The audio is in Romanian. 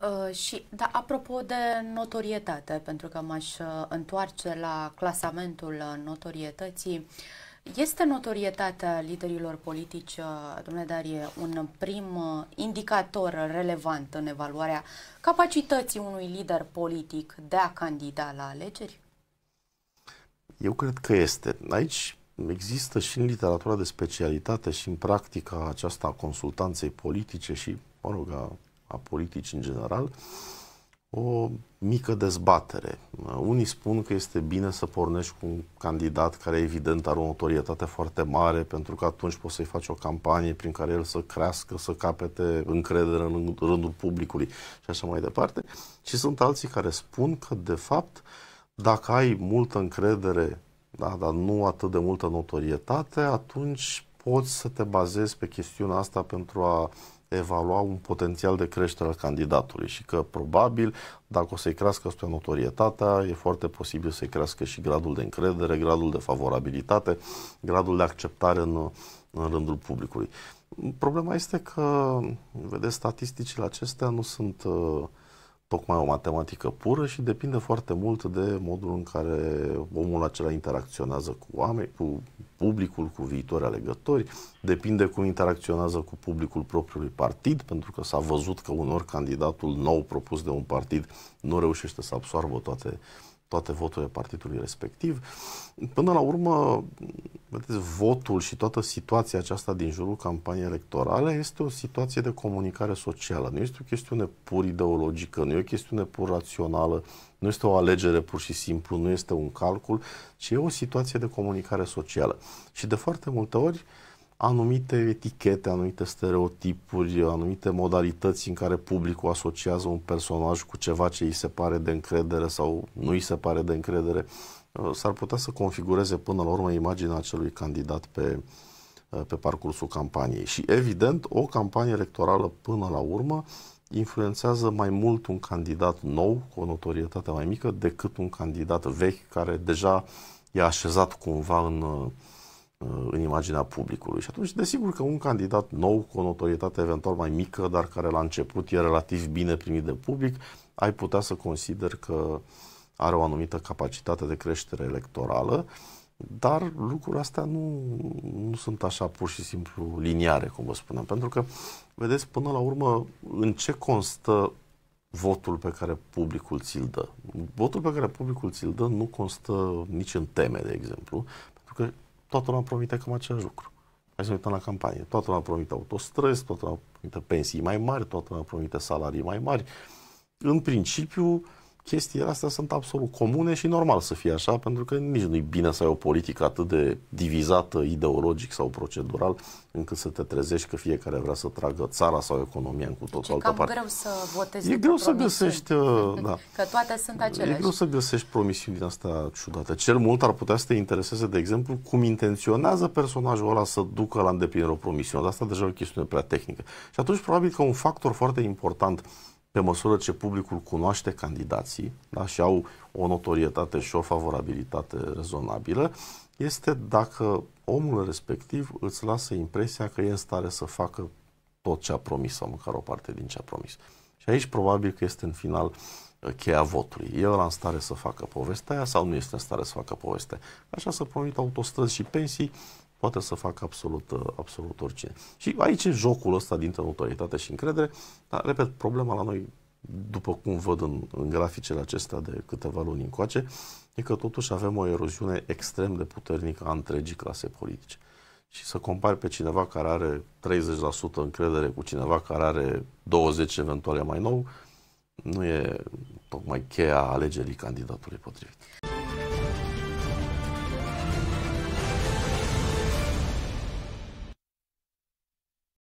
Uh, și, da, apropo de notorietate, pentru că m-aș uh, întoarce la clasamentul uh, notorietății, este notorietatea liderilor politici, domnule Darie, un prim indicator relevant în evaluarea capacității unui lider politic de a candida la alegeri? Eu cred că este. Aici există și în literatura de specialitate și în practica aceasta a consultanței politice și, mă rog, a a politicii în general, o mică dezbatere. Unii spun că este bine să pornești cu un candidat care evident are o notorietate foarte mare pentru că atunci poți să-i faci o campanie prin care el să crească, să capete încredere în rândul publicului și așa mai departe. Și sunt alții care spun că de fapt dacă ai multă încredere, da, dar nu atât de multă notorietate, atunci poți să te bazezi pe chestiunea asta pentru a evalua un potențial de creștere al candidatului și că probabil dacă o să-i crească spre notorietatea, e foarte posibil să-i crească și gradul de încredere, gradul de favorabilitate, gradul de acceptare în, în rândul publicului. Problema este că, vedeți, statisticile acestea nu sunt uh, tocmai o matematică pură și depinde foarte mult de modul în care omul acela interacționează cu oameni, cu publicul, cu viitori alegători, depinde cum interacționează cu publicul propriului partid, pentru că s-a văzut că unor candidatul nou propus de un partid nu reușește să absorbă toate toate voturile partidului respectiv. Până la urmă, vedeți, votul și toată situația aceasta din jurul campaniei electorale este o situație de comunicare socială. Nu este o chestiune pur ideologică, nu e o chestiune pur rațională, nu este o alegere pur și simplu, nu este un calcul, ci e o situație de comunicare socială. Și de foarte multe ori, uh, anumite etichete, anumite stereotipuri, anumite modalități în care publicul asociază un personaj cu ceva ce îi se pare de încredere sau nu îi se pare de încredere, uh, s-ar putea să configureze până la urmă imaginea acelui candidat pe, uh, pe parcursul campaniei. Și evident, o campanie electorală până la urmă influențează mai mult un candidat nou, cu o notorietate mai mică, decât un candidat vechi care deja e așezat cumva în, uh, Uh, în imaginea publicului. Și atunci, desigur că un candidat nou, cu o notorietate eventual mai mică, dar care la început e relativ bine primit de public, ai putea să consider că are o anumită capacitate de creștere electorală, dar lucrurile astea nu, nu sunt așa pur și simplu liniare, cum vă spuneam, pentru că, vedeți, până la urmă, în ce constă votul pe care publicul ți-l dă. Votul pe care publicul ți-l dă nu constă nici în teme, de exemplu, pentru că toată lumea promite cam același lucru. Hai să uităm la campanie. Toată lumea promite autostrăzi, toată lumea promite pensii mai mari, toată lumea promite salarii mai mari. În principiu, uh, chestiile astea sunt absolut comune și normal să fie așa, pentru că nici nu-i bine să ai o politică atât de divizată ideologic sau procedural, încât să te trezești că fiecare vrea să tragă țara sau economia în cu totul deci altă cam parte. greu să votezi E greu să găsești, uh, da. Că toate sunt aceleași. E greu să găsești promisiuni din astea ciudate. Cel mult ar putea să te intereseze, de exemplu, cum intenționează personajul ăla să ducă la îndeplinire o promisiune. Dar asta deja e o chestiune prea tehnică. Și atunci, probabil că un factor foarte important pe măsură ce publicul cunoaște candidații da, și au o notorietate și o favorabilitate rezonabilă, este dacă omul respectiv îți lasă impresia că e în stare să facă tot ce a promis sau măcar o parte din ce a promis. Și aici probabil că este în final uh, cheia votului. E ăla în stare să facă povestea aia sau nu este în stare să facă povestea Așa să promit autostrăzi și pensii, poate să facă absolut, uh, absolut oricine. Și aici e jocul ăsta dintre autoritate și încredere, dar, repet, problema la noi, după cum văd în, în graficele acestea de câteva luni încoace, e că totuși avem o eroziune extrem de puternică a întregii clase politice. Și să compari pe cineva care are 30% încredere cu cineva care are 20% eventual mai nou, nu e tocmai cheia alegerii candidatului potrivit.